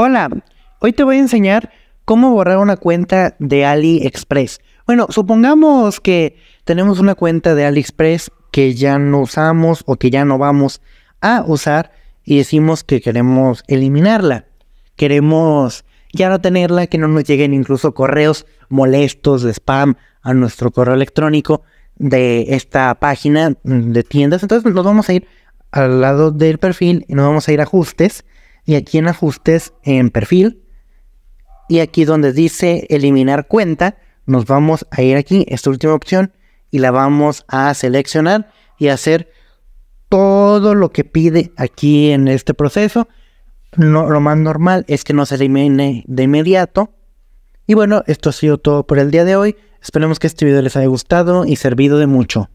Hola, hoy te voy a enseñar cómo borrar una cuenta de AliExpress. Bueno, supongamos que tenemos una cuenta de AliExpress que ya no usamos o que ya no vamos a usar y decimos que queremos eliminarla. Queremos ya no tenerla, que no nos lleguen incluso correos molestos de spam a nuestro correo electrónico de esta página de tiendas. Entonces nos vamos a ir al lado del perfil y nos vamos a ir a ajustes y aquí en ajustes en perfil y aquí donde dice eliminar cuenta nos vamos a ir aquí esta última opción y la vamos a seleccionar y hacer todo lo que pide aquí en este proceso no, lo más normal es que no se elimine de inmediato y bueno esto ha sido todo por el día de hoy esperemos que este video les haya gustado y servido de mucho